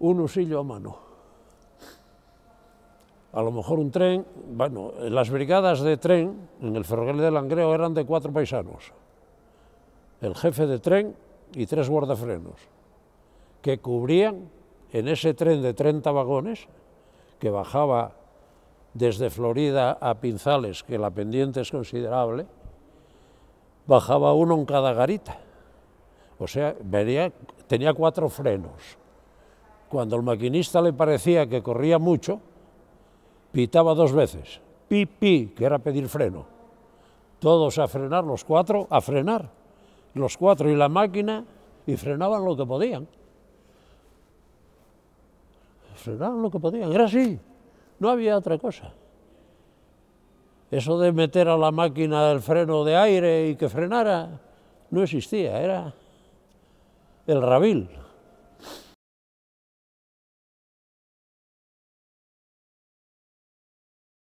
un usillo a mano. A lo mejor un tren, bueno, las brigadas de tren en el ferrocarril de Langreo eran de cuatro paisanos. El jefe de tren y tres guardafrenos, que cubrían en ese tren de 30 vagones, que bajaba desde Florida a Pinzales, que la pendiente es considerable, bajaba uno en cada garita. O sea, tenía cuatro frenos. Cuando al maquinista le parecía que corría mucho, pitaba dos veces. Pi, pi, que era pedir freno. Todos a frenar, los cuatro a frenar. Los cuatro y la máquina, y frenaban lo que podían. Frenaban lo que podían, era así. No había otra cosa. Eso de meter a la máquina el freno de aire y que frenara, no existía, era el rabil.